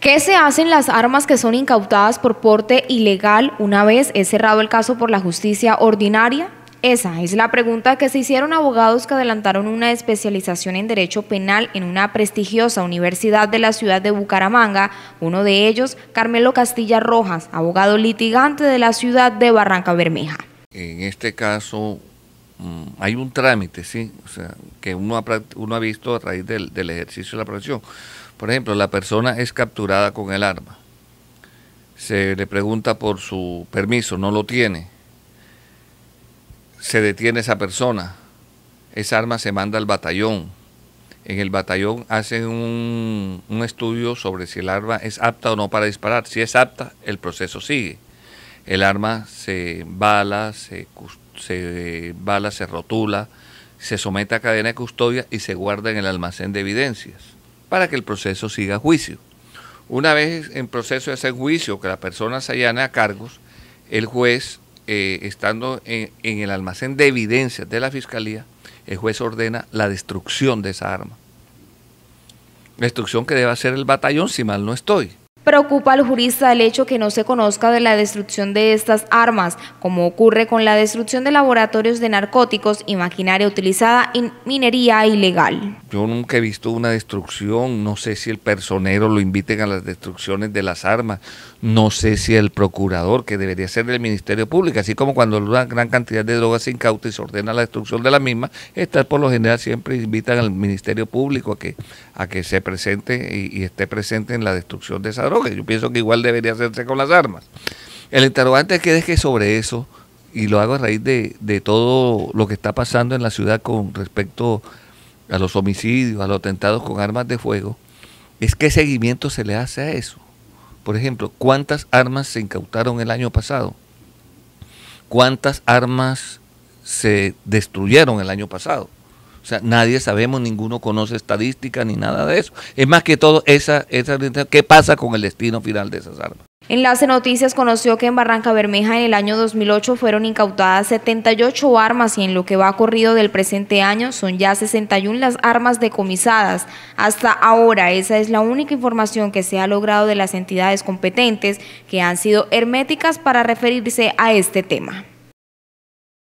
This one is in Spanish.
¿Qué se hacen las armas que son incautadas por porte ilegal una vez es cerrado el caso por la justicia ordinaria? Esa es la pregunta que se hicieron abogados que adelantaron una especialización en Derecho Penal en una prestigiosa universidad de la ciudad de Bucaramanga, uno de ellos, Carmelo Castilla Rojas, abogado litigante de la ciudad de Barranca Bermeja. En este caso, Mm, hay un trámite, sí, que uno ha, visto a raíz del, ejercicio de la profesión. Por ejemplo, la persona es capturada con el arma. Se le pregunta por su permiso, no lo tiene. Se detiene esa persona. Esa arma se manda al batallón. En el batallón hacen un, un estudio sobre si el arma es apta o no para disparar. Si es apta, el proceso sigue el arma se bala, se, bala, se rotula, se somete a cadena de custodia y se guarda en el almacén de evidencias para que el proceso siga a juicio. Una vez en proceso de hacer juicio que la persona se allane a cargos, el juez, eh, estando en, en el almacén de evidencias de la fiscalía, el juez ordena la destrucción de esa arma. La destrucción que debe hacer el batallón, si mal no estoy. Preocupa al jurista el hecho que no se conozca de la destrucción de estas armas, como ocurre con la destrucción de laboratorios de narcóticos y maquinaria utilizada en minería ilegal. Yo nunca he visto una destrucción, no sé si el personero lo inviten a las destrucciones de las armas, no sé si el procurador, que debería ser del Ministerio Público, así como cuando una gran cantidad de drogas se incauta y se ordena la destrucción de la misma, estas por lo general siempre invitan al Ministerio Público a que, a que se presente y, y esté presente en la destrucción de esas yo pienso que igual debería hacerse con las armas. El interrogante que deje sobre eso, y lo hago a raíz de, de todo lo que está pasando en la ciudad con respecto a los homicidios, a los atentados con armas de fuego, es qué seguimiento se le hace a eso. Por ejemplo, ¿cuántas armas se incautaron el año pasado? ¿Cuántas armas se destruyeron el año pasado? O sea, nadie sabemos, ninguno conoce estadísticas ni nada de eso. Es más que todo, esa, ¿qué pasa con el destino final de esas armas? Enlace Noticias conoció que en Barranca Bermeja en el año 2008 fueron incautadas 78 armas y en lo que va corrido del presente año son ya 61 las armas decomisadas. Hasta ahora esa es la única información que se ha logrado de las entidades competentes que han sido herméticas para referirse a este tema.